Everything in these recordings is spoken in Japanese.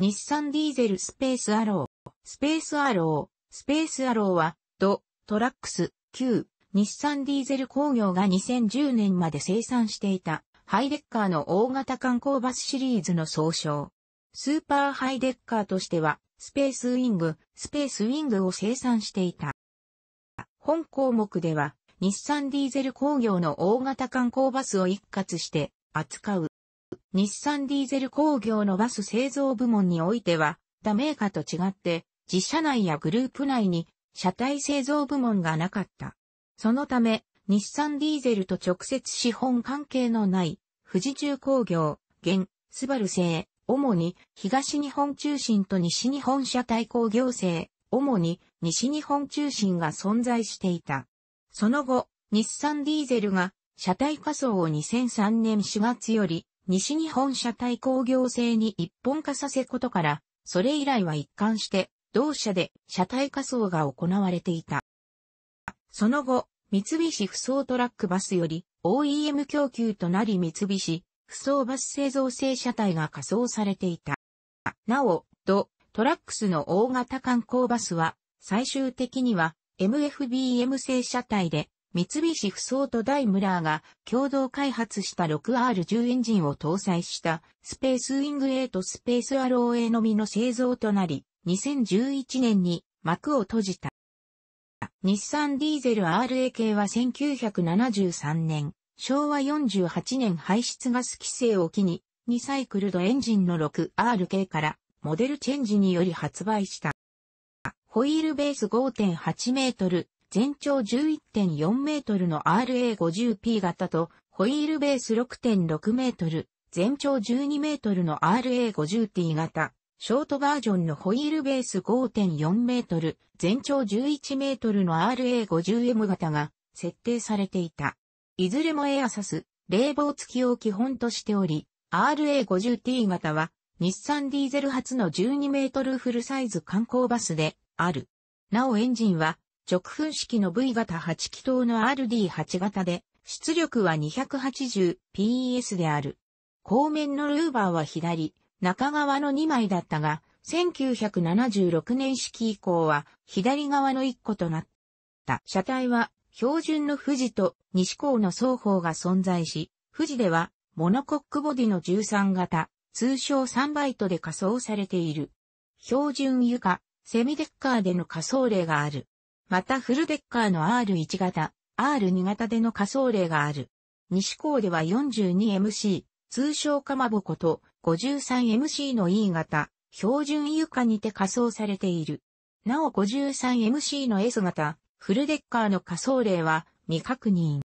日産ディーゼルスペースアロー、スペースアロー、スペースアローは、ド、トラックス、旧、日産ディーゼル工業が2010年まで生産していた、ハイデッカーの大型観光バスシリーズの総称。スーパーハイデッカーとしては、スペースウィング、スペースウィングを生産していた。本項目では、日産ディーゼル工業の大型観光バスを一括して扱う。日産ディーゼル工業のバス製造部門においては、他メーカーと違って、自社内やグループ内に車体製造部門がなかった。そのため、日産ディーゼルと直接資本関係のない、富士重工業、現、スバル製、主に東日本中心と西日本車体工業製、主に西日本中心が存在していた。その後、日産ディーゼルが車体仮想を2003年4月より西日本車体工業制に一本化させことから、それ以来は一貫して、同社で車体仮装が行われていた。その後、三菱不走トラックバスより OEM 供給となり三菱不走バス製造製車体が仮装されていた。なお、ド、トラックスの大型観光バスは最終的には MFBM 製車体で三菱不走とダイムラーが共同開発した 6R10 エンジンを搭載したスペースウィング A とスペースアーエ a のみの製造となり、2011年に幕を閉じた。日産ディーゼル RA 系は1973年、昭和48年排出ガス規制を機に、リサイクルドエンジンの 6R 系からモデルチェンジにより発売した。ホイールベース5.8メートル、全長11.4メートルの RA50P 型と、ホイールベース6.6メートル、全長12メートルの RA50T 型、ショートバージョンのホイールベース5.4メートル、全長11メートルの RA50M 型が設定されていた。いずれもエアサス、冷房付きを基本としており、RA50T 型は日産ディーゼル初の12メートルフルサイズ観光バスである。なおエンジンは直噴式の V 型8気筒の RD8 型で、出力は 280PS である。後面のルーバーは左、中側の2枚だったが、1976年式以降は左側の1個となった。車体は標準の富士と西高の双方が存在し、富士ではモノコックボディの13型、通称3バイトで仮装されている。標準床、セミデッカーでの仮装例がある。またフルデッカーの R1 型、R2 型での仮想例がある。西高では 42MC、通称かまぼこと 53MC の E 型、標準床にて仮想されている。なお 53MC の S 型、フルデッカーの仮想例は未確認。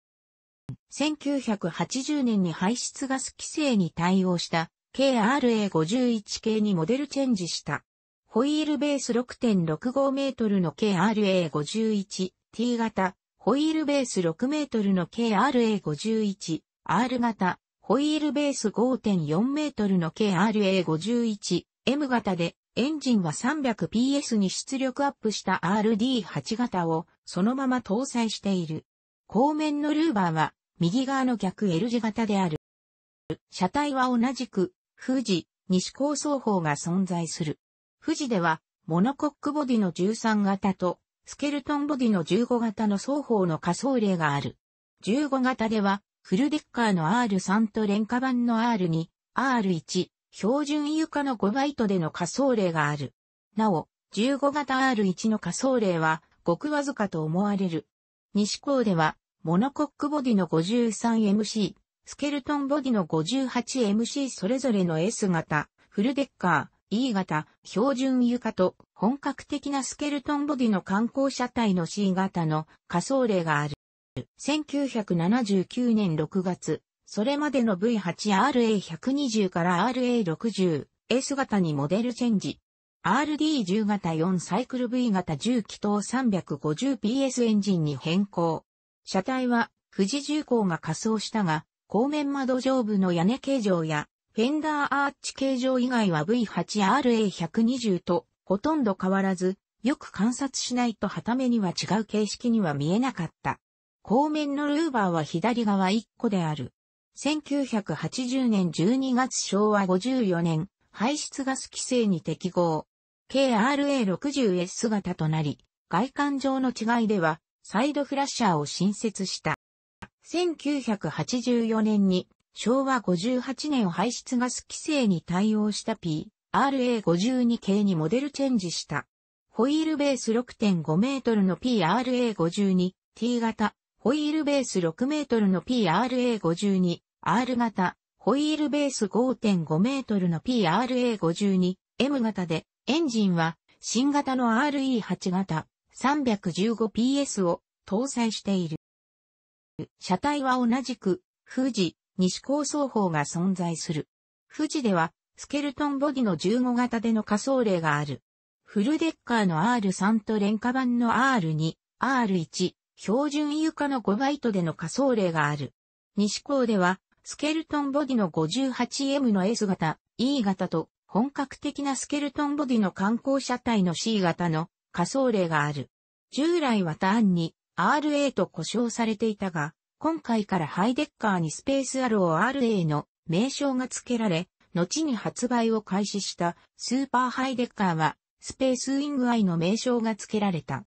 1980年に排出ガス規制に対応した KRA51 系にモデルチェンジした。ホイールベース6.65メートルの KRA51T 型、ホイールベース6メートルの KRA51R 型、ホイールベース5.4メートルの KRA51M 型で、エンジンは 300PS に出力アップした RD8 型をそのまま搭載している。後面のルーバーは右側の逆 L 字型である。車体は同じく、富士、西高双方が存在する。富士では、モノコックボディの13型と、スケルトンボディの15型の双方の仮想例がある。15型では、フルデッカーの R3 と廉価版の R2、R1、標準床の5バイトでの仮想例がある。なお、15型 R1 の仮想例は、ごくわずかと思われる。西港では、モノコックボディの 53MC、スケルトンボディの 58MC それぞれの S 型、フルデッカー、E 型、標準床と本格的なスケルトンボディの観光車体の C 型の仮想例がある。1979年6月、それまでの V8RA120 から RA60、S 型にモデルチェンジ。RD10 型4サイクル V 型10気筒 350PS エンジンに変更。車体は富士重工が仮装したが、後面窓上部の屋根形状やフェンダーアーチ形状以外は V8RA120 とほとんど変わらず、よく観察しないと旗目には違う形式には見えなかった。後面のルーバーは左側1個である。1980年12月昭和54年、排出ガス規制に適合。KRA60S 型となり、外観上の違いでは、サイドフラッシャーを新設した。1984年に昭和58年排出ガス規制に対応した PRA52 系にモデルチェンジした。ホイールベース6.5メートルの PRA52T 型、ホイールベース6メートルの PRA52R 型、ホイールベース5.5メートルの PRA52M 型で、エンジンは新型の RE8 型 315PS を搭載している。車体は同じく、富士、西高双方が存在する。富士では、スケルトンボディの15型での仮想例がある。フルデッカーの R3 と廉価版の R2、R1、標準床の5バイトでの仮想例がある。西高では、スケルトンボディの 58M の S 型、E 型と、本格的なスケルトンボディの観光車体の C 型の仮想例がある。従来は単に RA と呼称されていたが、今回からハイデッカーにスペース RORA の名称が付けられ、後に発売を開始したスーパーハイデッカーはスペースウィングアイの名称が付けられた。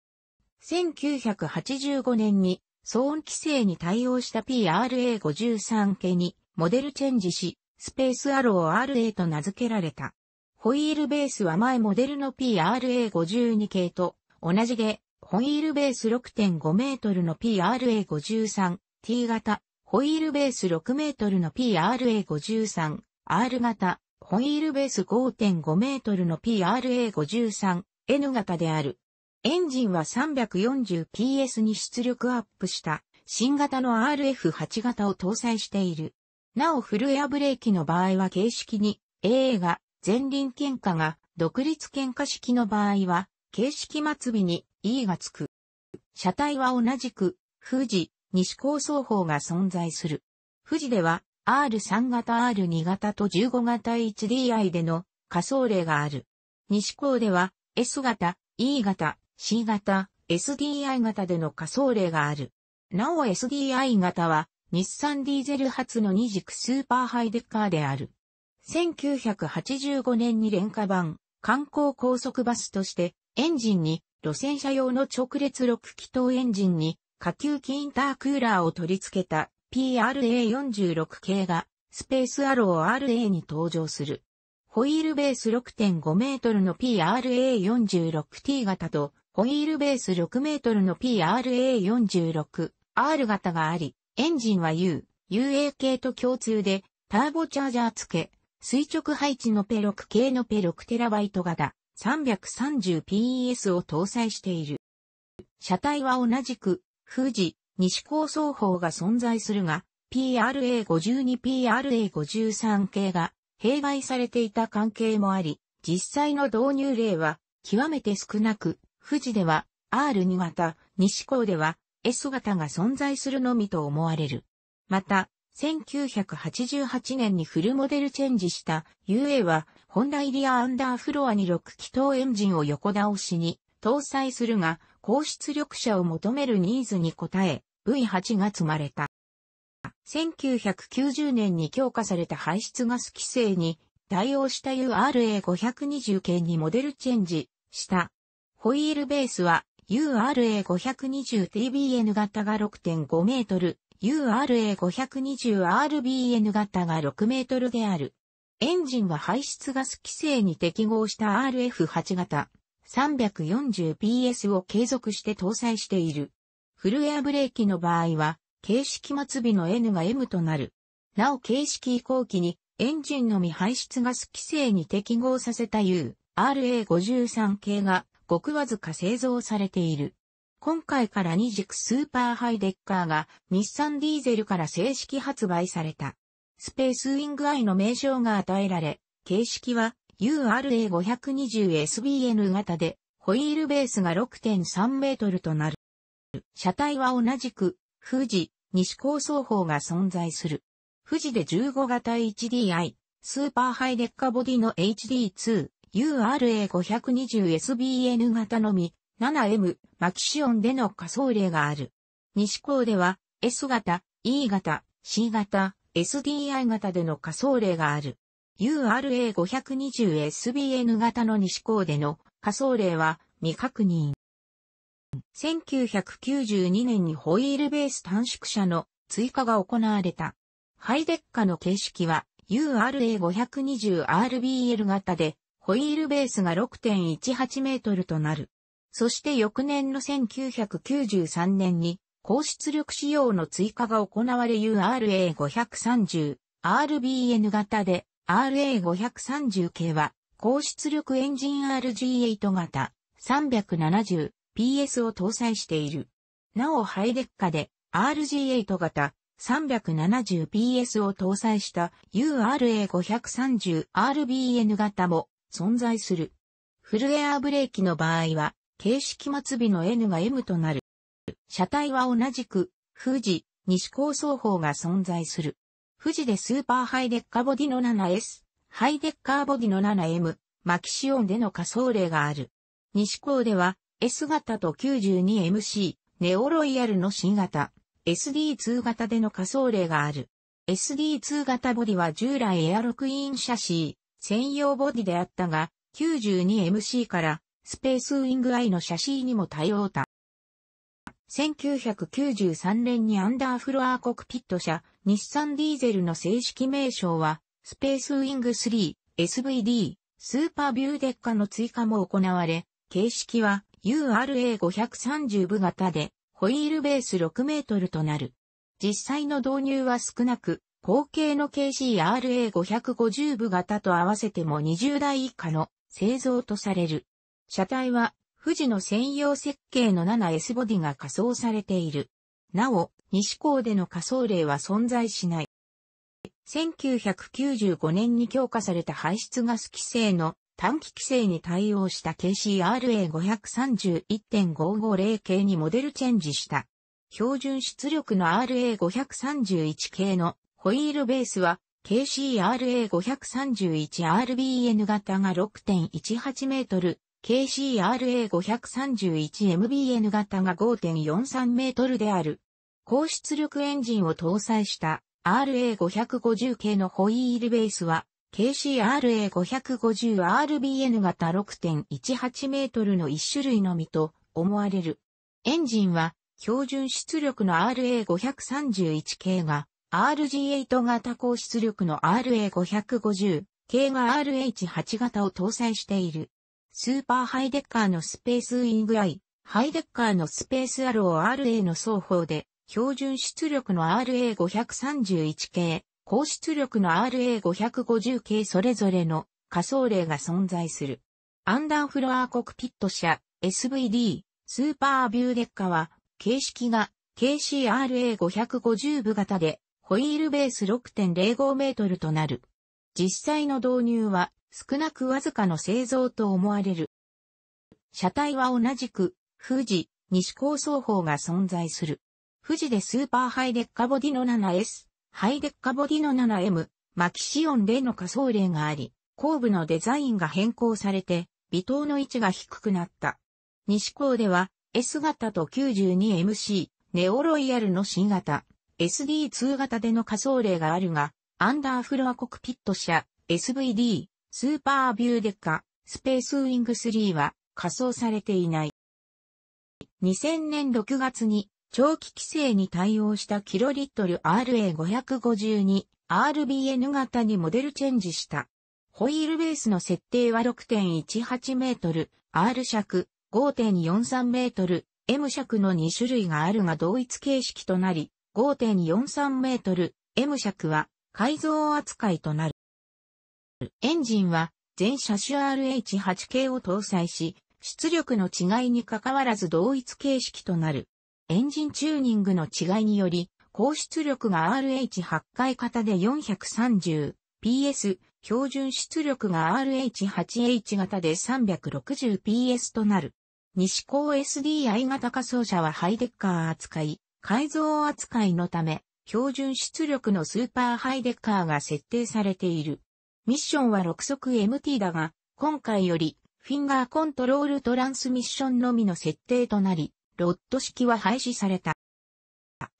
1985年に騒音規制に対応した PRA53 系にモデルチェンジし、スペース RORA と名付けられた。ホイールベースは前モデルの PRA52 系と同じで、ホイールベース6.5メートルの PRA53 T 型、ホイールベース6メートルの PRA53、R 型、ホイールベース5.5メートルの PRA53、N 型である。エンジンは 340PS に出力アップした新型の RF8 型を搭載している。なおフルエアブレーキの場合は形式に AA が前輪喧嘩が独立喧嘩式の場合は形式末尾に E がつく。車体は同じく富士、西高双方が存在する。富士では R3 型 R2 型と15型 HDI での仮想例がある。西高では S 型、E 型、C 型、SDI 型での仮想例がある。なお SDI 型は日産ディーゼル発の二軸スーパーハイデッカーである。1985年に廉価版観光高速バスとしてエンジンに路線車用の直列6気筒エンジンに下級機インタークーラーを取り付けた PRA46 系がスペースアロー RA に登場する。ホイールベース6.5メートルの PRA46T 型とホイールベース6メートルの PRA46R 型があり、エンジンは U、UA 系と共通でターボチャージャー付け、垂直配置のペロク系のペロクテラバイト型 330PS を搭載している。車体は同じく富士、西高双方が存在するが、PRA52、PRA53 系が弊害されていた関係もあり、実際の導入例は極めて少なく、富士では R2 型、西高では S 型が存在するのみと思われる。また、1988年にフルモデルチェンジした UA は、ホンダイリアアンダーフロアに6気筒エンジンを横倒しに搭載するが、高出力車を求めるニーズに応え、V8 が積まれた。1990年に強化された排出ガス規制に対応した URA520 系にモデルチェンジした。ホイールベースは URA520TBN 型が6.5メートル、URA520RBN 型が6メートルである。エンジンは排出ガス規制に適合した RF8 型 340PS を継続して搭載している。フルエアブレーキの場合は、形式末尾の N が M となる。なお形式移行期にエンジンのみ排出ガス規制に適合させた U、RA53 系がごくわずか製造されている。今回から二軸スーパーハイデッカーが日産ディーゼルから正式発売された。スペースウィングアイの名称が与えられ、形式は URA520SBN 型で、ホイールベースが6.3メートルとなる。車体は同じく、富士、西高双法が存在する。富士で15型 HDI、スーパーハイデッカボディの HD2、URA520SBN 型のみ、7M、マキシオンでの仮想例がある。西高では、S 型、E 型、C 型、SDI 型での仮想例がある。URA520SBN 型の西高での仮想例は未確認。1992年にホイールベース短縮車の追加が行われた。ハイデッカの形式は URA520RBL 型でホイールベースが6.18メートルとなる。そして翌年の1993年に高出力仕様の追加が行われ URA530RBN 型で RA530 系は、高出力エンジン RG8 型 370PS を搭載している。なおハイデッカで RG8 型 370PS を搭載した URA530RBN 型も存在する。フルエアブレーキの場合は、形式末尾の N が M となる。車体は同じく、富士、西高双方が存在する。富士でスーパーハイデッカボディの 7S、ハイデッカーボディの 7M、マキシオンでの仮想例がある。西港では S 型と 92MC、ネオロイヤルの C 型、SD2 型での仮想例がある。SD2 型ボディは従来エアロクイーンシャシー、専用ボディであったが、92MC からスペースウィングアイのシャシーにも対応た。1993年にアンダーフロアコクピット車、日産ディーゼルの正式名称は、スペースウィング3、SVD、スーパービューデッカの追加も行われ、形式は URA530 部型で、ホイールベース6メートルとなる。実際の導入は少なく、後継の KCRA550 部型と合わせても20台以下の製造とされる。車体は富士の専用設計の 7S ボディが仮装されている。なお、西港での仮想例は存在しない。1995年に強化された排出ガス規制の短期規制に対応した KCRA531.550 系にモデルチェンジした。標準出力の RA531 系のホイールベースは KCRA531RBN 型が6.18メートル、KCRA531MBN 型が5.43メートルである。高出力エンジンを搭載した RA550 系のホイールベースは KCRA550RBN 型6.18メートルの1種類のみと思われる。エンジンは標準出力の RA531 系が RG8 型高出力の RA550 系が RH8 型を搭載している。スーパーハイデッカーのスペースイングアイ、ハイデッカーのスペース R ー RA の双方で標準出力の RA531 系、高出力の RA550 系それぞれの仮想例が存在する。アンダーフロアコックピット車 SVD、スーパービューデッカは、形式が KCRA550 部型で、ホイールベース6.05メートルとなる。実際の導入は少なくわずかの製造と思われる。車体は同じく、富士、西高層方が存在する。富士でスーパーハイデッカボディの 7S、ハイデッカボディの 7M、マキシオンでの仮想例があり、後部のデザインが変更されて、微糖の位置が低くなった。西港では、S 型と 92MC、ネオロイヤルの C 型、SD2 型での仮想例があるが、アンダーフロアコクピット車、SVD、スーパービューデッカ、スペースウィング3は仮想されていない。2000年6月に長期規制に対応したキロリットル RA552、RBN 型にモデルチェンジした。ホイールベースの設定は6.18メートル、R 尺5.43メートル、M 尺の2種類があるが同一形式となり、5.43メートル、M 尺は改造扱いとなる。エンジンは全車種 RH8 系を搭載し、出力の違いにかかわらず同一形式となる。エンジンチューニングの違いにより、高出力が RH8 回型で 430PS、標準出力が RH8H 型で 360PS となる。西高 SDI 型仮想車はハイデッカー扱い、改造扱いのため、標準出力のスーパーハイデッカーが設定されている。ミッションは6速 MT だが、今回より、フィンガーコントロールトランスミッションのみの設定となり、ロット式は廃止された。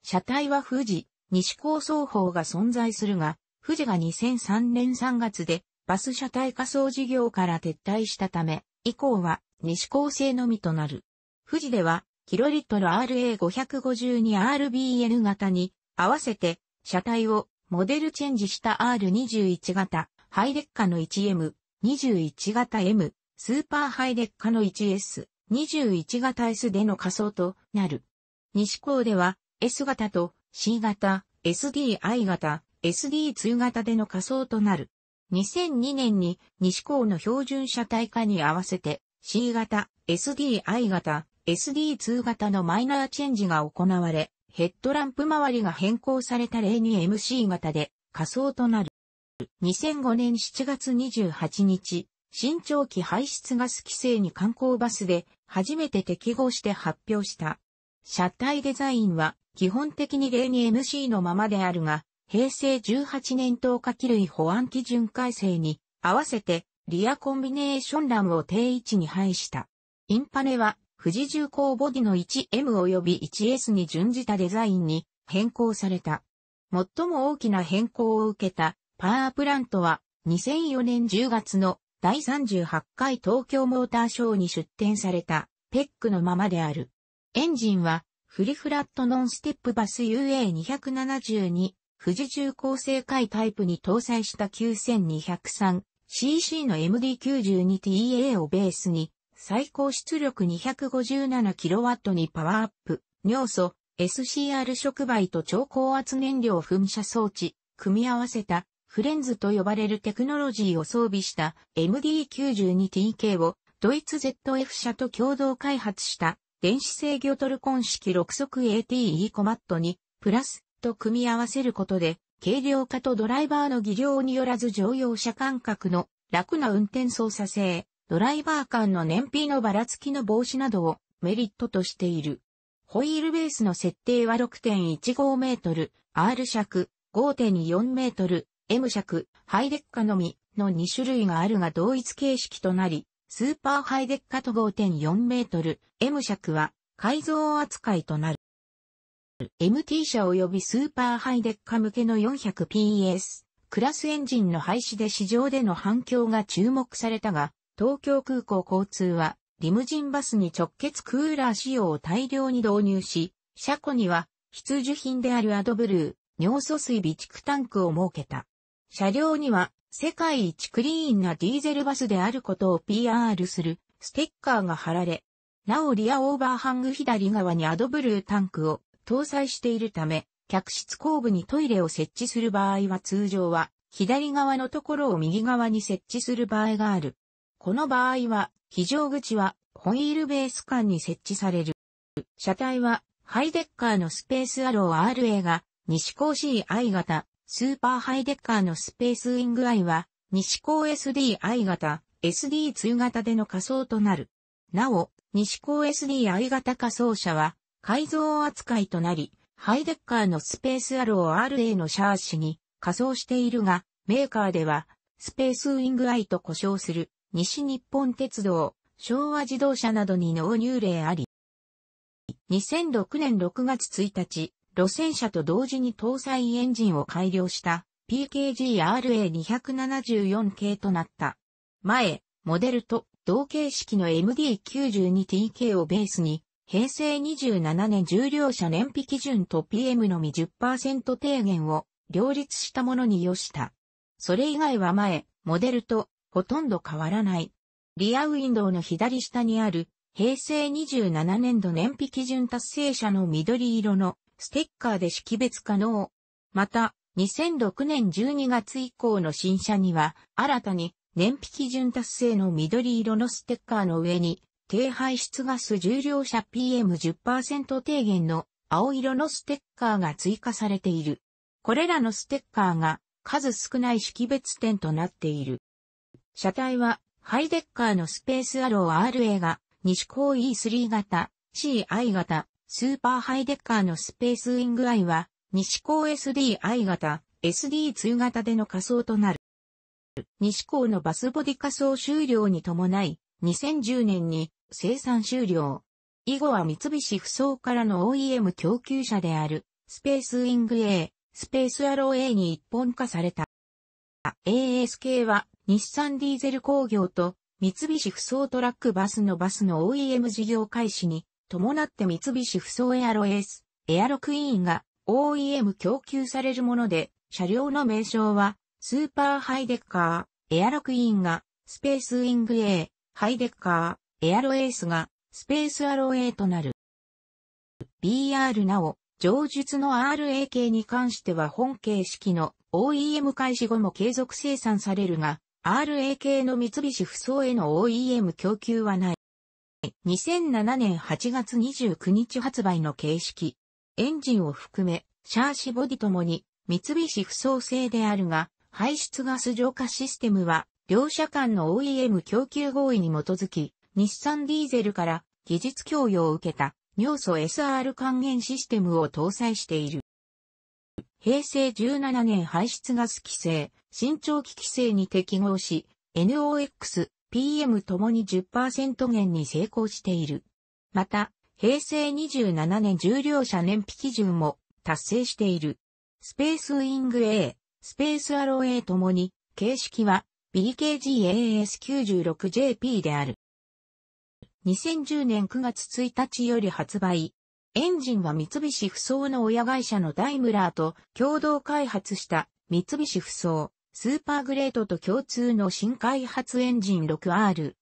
車体は富士、西高双方が存在するが、富士が2003年3月でバス車体仮想事業から撤退したため、以降は西高製のみとなる。富士では、キロリットル RA552RBN 型に合わせて車体をモデルチェンジした R21 型、ハイデッカの 1M、21型 M、スーパーハイデッカの 1S、21型 S での仮想となる。西高では S 型と C 型、SDI 型、SD2 型での仮想となる。2002年に西高の標準車体化に合わせて C 型、SDI 型、SD2 型のマイナーチェンジが行われ、ヘッドランプ周りが変更された例に MC 型で仮想となる。2005年7月28日、新長期排出ガス規制に観光バスで初めて適合して発表した。車体デザインは基本的に例に MC のままであるが、平成18年投下機類保安基準改正に合わせてリアコンビネーション欄を定位置に配した。インパネは富士重工ボディの 1M 及び 1S に準じたデザインに変更された。最も大きな変更を受けたパワープラントは2004年10月の第38回東京モーターショーに出展されたペックのままである。エンジンはフリフラットノンステップバス UA272 富士重工正解タイプに搭載した 9203cc の MD92TA をベースに最高出力 257kW にパワーアップ、尿素、SCR 触媒と超高圧燃料噴射装置、組み合わせたフレンズと呼ばれるテクノロジーを装備した MD92TK をドイツ ZF 社と共同開発した電子制御トルコン式6速 ATE コマットにプラスと組み合わせることで軽量化とドライバーの技量によらず乗用車間隔の楽な運転操作性、ドライバー間の燃費のばらつきの防止などをメリットとしている。ホイールベースの設定は6.15メートル、R 尺5.4メートル、M 尺、ハイデッカのみの2種類があるが同一形式となり、スーパーハイデッカと5.4メートル、M 尺は改造扱いとなる。MT 車及びスーパーハイデッカ向けの 400PS クラスエンジンの廃止で市場での反響が注目されたが、東京空港交通はリムジンバスに直結クーラー仕様を大量に導入し、車庫には必需品であるアドブルー、尿素水備蓄タンクを設けた。車両には世界一クリーンなディーゼルバスであることを PR するステッカーが貼られ、なおリアオーバーハング左側にアドブルータンクを搭載しているため、客室後部にトイレを設置する場合は通常は左側のところを右側に設置する場合がある。この場合は非常口はホイールベース間に設置される。車体はハイデッカーのスペースアロー RA が西高 CI 型スーパーハイデッカーのスペースイングアイは、西高 SDI 型、SD2 型での仮想となる。なお、西高 SDI 型仮想車は、改造扱いとなり、ハイデッカーのスペース R o RA のシャーシに仮装しているが、メーカーでは、スペースウィングアイと呼称する、西日本鉄道、昭和自動車などに納入例あり。2006年6月1日、路線車と同時に搭載エンジンを改良した PKGRA274 系となった。前、モデルと同形式の MD92TK をベースに、平成27年重量車燃費基準と PM のみ10%低減を両立したものに要した。それ以外は前、モデルとほとんど変わらない。リアウィンドウの左下にある平成27年度燃費基準達成者の緑色のステッカーで識別可能。また、2006年12月以降の新車には、新たに燃費基準達成の緑色のステッカーの上に、低排出ガス重量車 PM10% 低減の青色のステッカーが追加されている。これらのステッカーが数少ない識別点となっている。車体はハイデッカーのスペースアロー RA が西高 E3 型、CI 型、スーパーハイデッカーのスペースウィング I は、西高 SDI 型、SD2 型での仮想となる。西高のバスボディ仮想終了に伴い、2010年に生産終了。以後は三菱不走からの OEM 供給者である、スペースウィング A、スペースアロー A に一本化された。ASK は、日産ディーゼル工業と、三菱不走トラックバスのバスの OEM 事業開始に伴って三菱不走エアロエース、エアロクイーンが OEM 供給されるもので、車両の名称は、スーパーハイデッカー、エアロクイーンが、スペースウィング A、ハイデッカー、エアロエースが、スペースアロエーとなる。BR なお、上述の RA 系に関しては本形式の OEM 開始後も継続生産されるが、RA 系の三菱不走への OEM 供給はない。2007年8月29日発売の形式。エンジンを含め、シャーシボディともに、三菱不創製であるが、排出ガス浄化システムは、両社間の OEM 供給合意に基づき、日産ディーゼルから技術供与を受けた尿素 SR 還元システムを搭載している。平成17年排出ガス規制、新長期規制に適合し、NOx、PM ともに10%減に成功している。また、平成27年重量車燃費基準も達成している。スペースウィング A、スペースアロー A ともに、形式は BKGAS96JP である。2010年9月1日より発売。エンジンは三菱不走の親会社のダイムラーと共同開発した三菱不走スーパーグレートと共通の新開発エンジン 6R10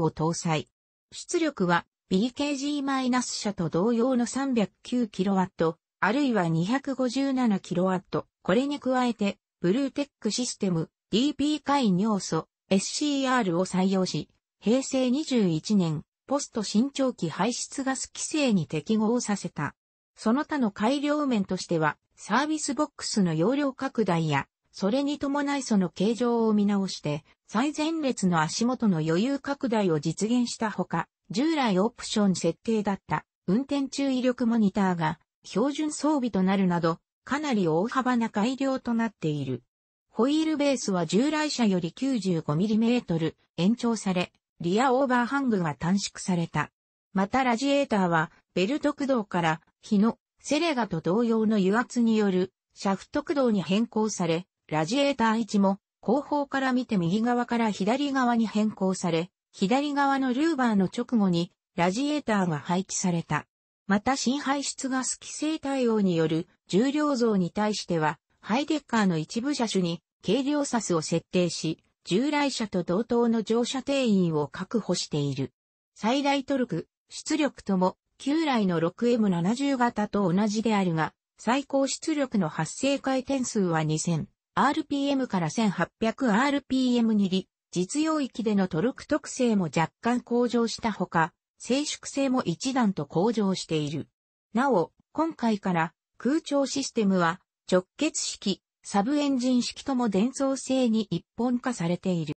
を搭載。出力は BKG- 車と同様の 309kW、あるいは 257kW。これに加えて、ブルーテックシステム DP 回尿素 SCR を採用し、平成21年、ポスト新長期排出ガス規制に適合させた。その他の改良面としては、サービスボックスの容量拡大やそれに伴いその形状を見直して、最前列の足元の余裕拡大を実現したほか、従来オプション設定だった運転注意力モニターが標準装備となるなど、かなり大幅な改良となっている。ホイールベースは従来車より 95mm 延長され、リアオーバーハングが短縮された。またラジエーターは、ベルト駆動から、日のセレガと同様の油圧による、シャフト駆動に変更され、ラジエーター位置も、後方から見て右側から左側に変更され、左側のルーバーの直後に、ラジエーターが配置された。また新排出ガス規制対応による重量増に対しては、ハイデッカーの一部車種に軽量サスを設定し、従来車と同等の乗車定員を確保している。最大トルク、出力とも、旧来の 6M70 型と同じであるが、最高出力の発生回転数は2000。RPM から 1800RPM にり、実用域でのトルク特性も若干向上したほか、静粛性も一段と向上している。なお、今回から空調システムは直結式、サブエンジン式とも伝送性に一本化されている。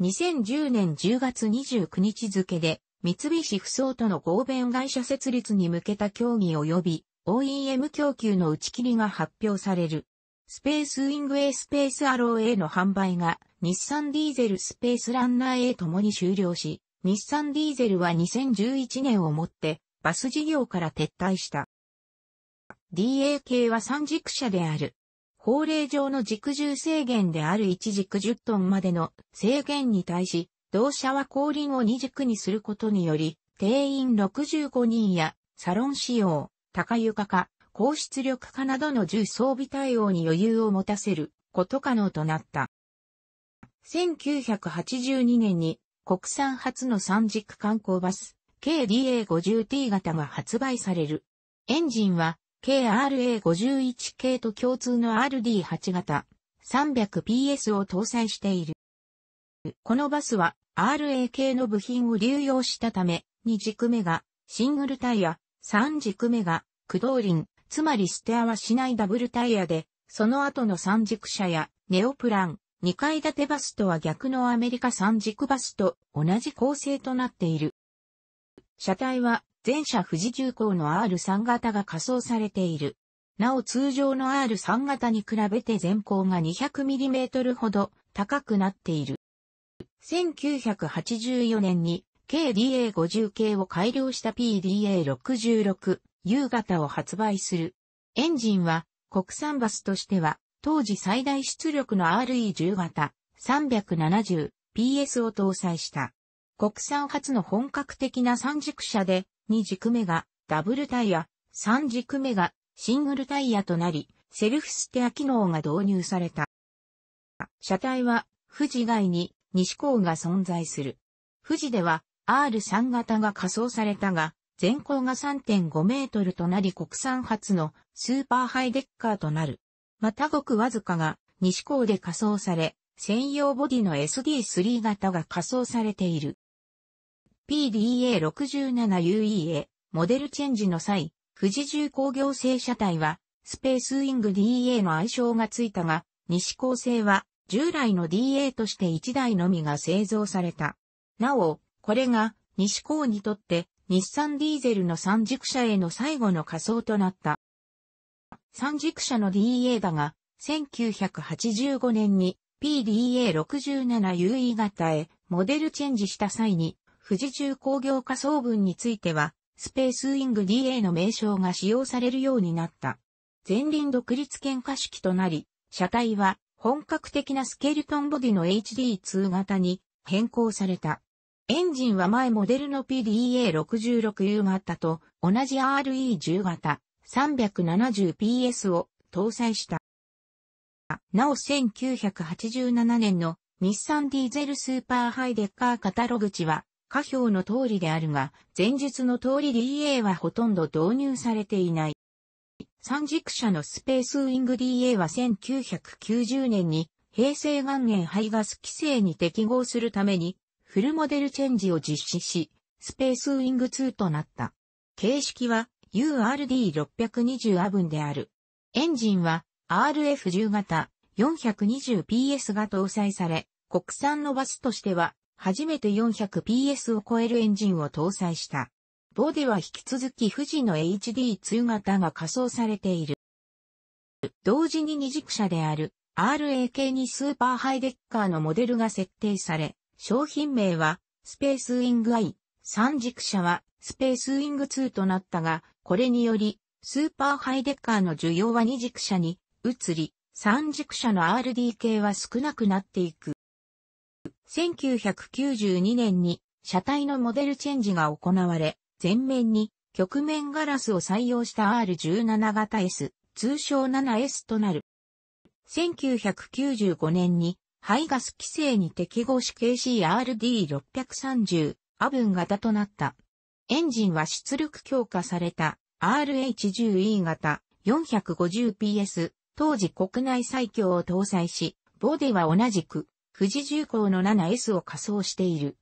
2010年10月29日付で三菱不走との合弁会社設立に向けた協議及び OEM 供給の打ち切りが発表される。スペースウィングへスペースアローへの販売が、日産ディーゼルスペースランナーへともに終了し、日産ディーゼルは2011年をもって、バス事業から撤退した。DA 系は3軸車である。法令上の軸重制限である1軸10トンまでの制限に対し、同社は後輪を2軸にすることにより、定員65人やサロン仕様、高床か、高出力化などの重装備対応に余裕を持たせること可能となった。1982年に国産初の三軸観光バス KDA50T 型が発売される。エンジンは KRA51 系と共通の RD8 型 300PS を搭載している。このバスは RA 系の部品を流用したため、2軸目がシングルタイヤ、3軸目が駆動輪、つまりステアはしないダブルタイヤで、その後の三軸車やネオプラン、二階建てバスとは逆のアメリカ三軸バスと同じ構成となっている。車体は全車富士重工の R3 型が仮装されている。なお通常の R3 型に比べて前高が 200mm ほど高くなっている。1984年に KDA50 系を改良した PDA66 夕方を発売する。エンジンは国産バスとしては当時最大出力の RE10 型 370PS を搭載した。国産初の本格的な三軸車で2軸目がダブルタイヤ、3軸目がシングルタイヤとなり、セルフステア機能が導入された。車体は富士外に西港が存在する。富士では R3 型が仮装されたが、全高が3.5メートルとなり国産初のスーパーハイデッカーとなる。またごくわずかが西港で仮装され、専用ボディの SD3 型が仮装されている。PDA67UE a モデルチェンジの際、富士重工業製車体はスペースウィング DA の愛称がついたが、西高製は従来の DA として1台のみが製造された。なお、これが西高にとって日産ディーゼルの三軸車への最後の仮想となった。三軸車の DA だが、1985年に PDA67UE 型へモデルチェンジした際に、富士重工業仮想分については、スペースウィング DA の名称が使用されるようになった。前輪独立喧化式となり、車体は本格的なスケルトンボディの HD2 型に変更された。エンジンは前モデルの PDA66U 型と同じ RE10 型 370PS を搭載した。なお1987年の日産ディーゼルスーパーハイデッカーカタログ値は下表の通りであるが、前述の通り DA はほとんど導入されていない。三軸車のスペースウィング DA は1990年に平成元年排ガス規制に適合するためにフルモデルチェンジを実施し、スペースウィング2となった。形式は URD620 アブンである。エンジンは RF10 型 420PS が搭載され、国産のバスとしては初めて 400PS を超えるエンジンを搭載した。ボディは引き続き富士の HD2 型が仮装されている。同時に二軸車である RAK2 スーパーハイデッカーのモデルが設定され、商品名は、スペースウィングアイ。三軸車は、スペースウィング2となったが、これにより、スーパーハイデッカーの需要は二軸車に移り、三軸車の RDK は少なくなっていく。1992年に車体のモデルチェンジが行われ、前面に曲面ガラスを採用した R17 型 S、通称 7S となる。1995年に排ガス規制に適合し KCRD630 アブン型となった。エンジンは出力強化された RH10E 型 450PS 当時国内最強を搭載し、ボディは同じく富士重工の 7S を仮想している。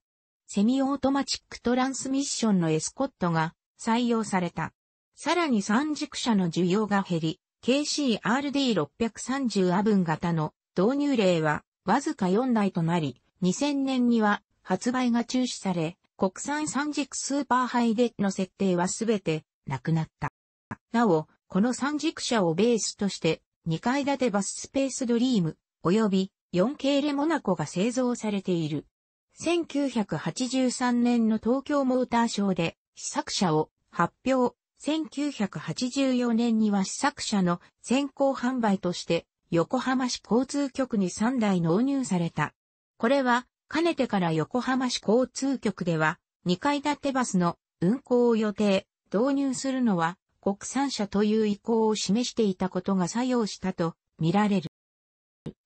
セミオートマチックトランスミッションのエスコットが採用された。さらに三軸車の需要が減り、KCRD630 アブン型の導入例はわずか4台となり、2000年には発売が中止され、国産三軸スーパーハイデの設定はすべてなくなった。なお、この三軸車をベースとして、2階建てバススペースドリーム、及び 4K レモナコが製造されている。1983年の東京モーターショーで試作車を発表。1984年には試作車の先行販売として横浜市交通局に3台納入された。これは、かねてから横浜市交通局では、2階建てバスの運行を予定、導入するのは国産車という意向を示していたことが作用したと見られる。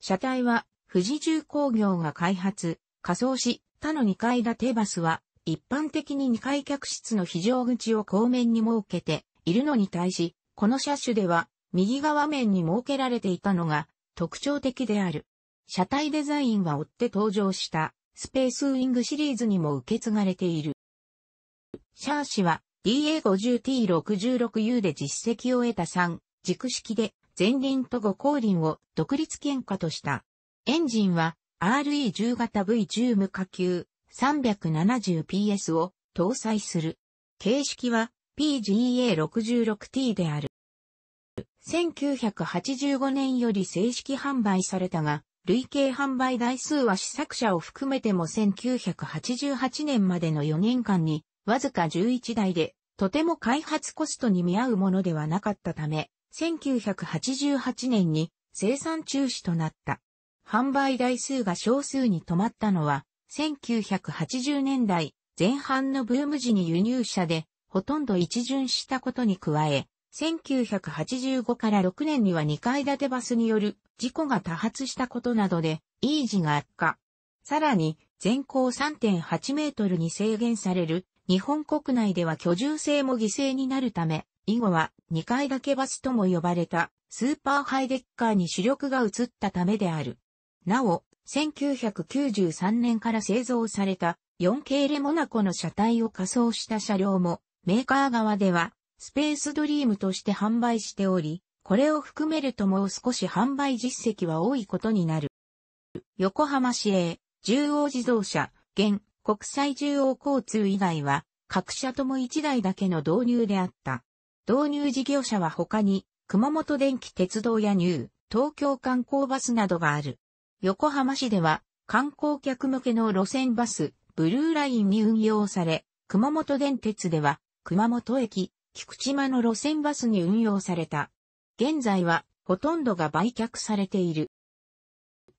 車体は富士重工業が開発、仮装し、他の2階建てバスは一般的に2階客室の非常口を後面に設けているのに対し、この車種では右側面に設けられていたのが特徴的である。車体デザインは追って登場したスペースウィングシリーズにも受け継がれている。シャーシは DA50T66U で実績を得た3軸式で前輪と後後輪を独立喧嘩とした。エンジンは RE10 型 V10 無下級 370PS を搭載する。形式は PGA66T である。1985年より正式販売されたが、累計販売台数は試作者を含めても1988年までの4年間に、わずか11台で、とても開発コストに見合うものではなかったため、1988年に生産中止となった。販売台数が少数に止まったのは、1980年代前半のブーム時に輸入車で、ほとんど一巡したことに加え、1985から6年には2階建てバスによる事故が多発したことなどで、イージが悪化。さらに、全高3.8メートルに制限される、日本国内では居住性も犠牲になるため、以後は2階建てバスとも呼ばれたスーパーハイデッカーに主力が移ったためである。なお、1993年から製造された 4K レモナコの車体を仮装した車両もメーカー側ではスペースドリームとして販売しており、これを含めるともう少し販売実績は多いことになる。横浜市営、中央自動車、現、国際中央交通以外は、各社とも1台だけの導入であった。導入事業者は他に、熊本電気鉄道やニュー、東京観光バスなどがある。横浜市では、観光客向けの路線バス、ブルーラインに運用され、熊本電鉄では、熊本駅、菊池間の路線バスに運用された。現在は、ほとんどが売却されている。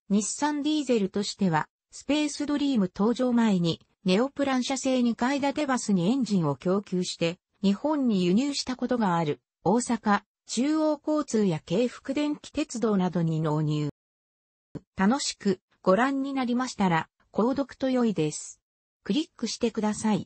日産ディーゼルとしては、スペースドリーム登場前に、ネオプラン社製2階建てバスにエンジンを供給して、日本に輸入したことがある、大阪、中央交通や京福電気鉄道などに納入。楽しくご覧になりましたら、購読と良いです。クリックしてください。